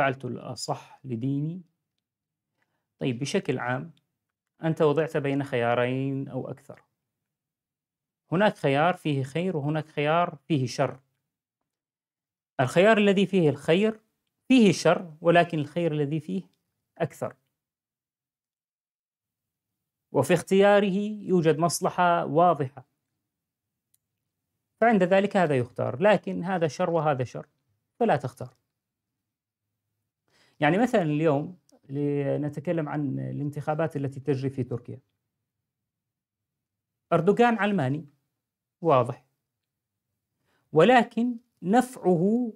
فعلت الأصح لديني؟ طيب بشكل عام أنت وضعت بين خيارين أو أكثر هناك خيار فيه خير وهناك خيار فيه شر الخيار الذي فيه الخير فيه شر ولكن الخير الذي فيه أكثر وفي اختياره يوجد مصلحة واضحة فعند ذلك هذا يختار لكن هذا شر وهذا شر فلا تختار يعني مثلا اليوم لنتكلم عن الانتخابات التي تجري في تركيا أردوغان علماني واضح ولكن نفعه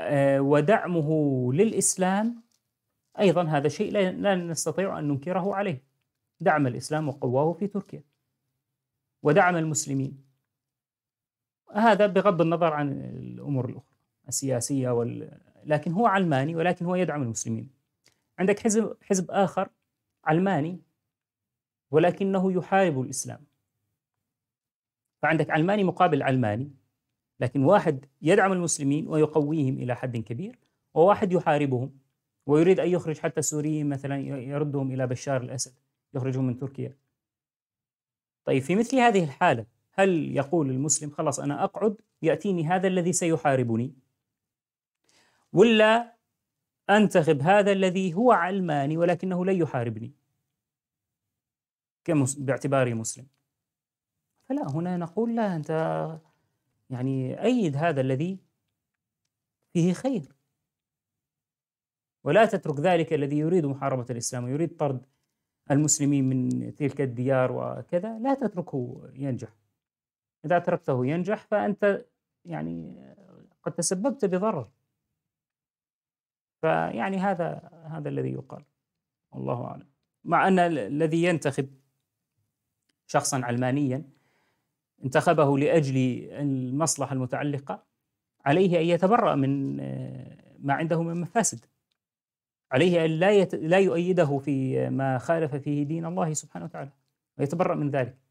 آه، ودعمه للإسلام أيضا هذا شيء لا نستطيع أن ننكره عليه دعم الإسلام وقواه في تركيا ودعم المسلمين هذا بغض النظر عن الأمور الأخرى السياسية وال لكن هو علماني ولكن هو يدعم المسلمين عندك حزب حزب آخر علماني ولكنه يحارب الإسلام فعندك علماني مقابل علماني لكن واحد يدعم المسلمين ويقويهم إلى حد كبير وواحد يحاربهم ويريد أن يخرج حتى السوريين مثلا يردهم إلى بشار الأسد يخرجهم من تركيا طيب في مثل هذه الحالة هل يقول المسلم خلاص أنا أقعد يأتيني هذا الذي سيحاربني ولا أنتخب هذا الذي هو علماني ولكنه لن يحاربني باعتباري مسلم فلا هنا نقول لا أنت يعني أيد هذا الذي فيه خير ولا تترك ذلك الذي يريد محاربة الإسلام ويريد طرد المسلمين من تلك الديار وكذا لا تتركه ينجح إذا تركته ينجح فأنت يعني قد تسببت بضرر فيعني هذا هذا الذي يقال والله اعلم مع ان الذي ينتخب شخصا علمانيا انتخبه لاجل المصلحه المتعلقه عليه ان يتبرأ من ما عنده من مفاسد عليه ان لا يت... لا يؤيده في ما خالف فيه دين الله سبحانه وتعالى ويتبرأ من ذلك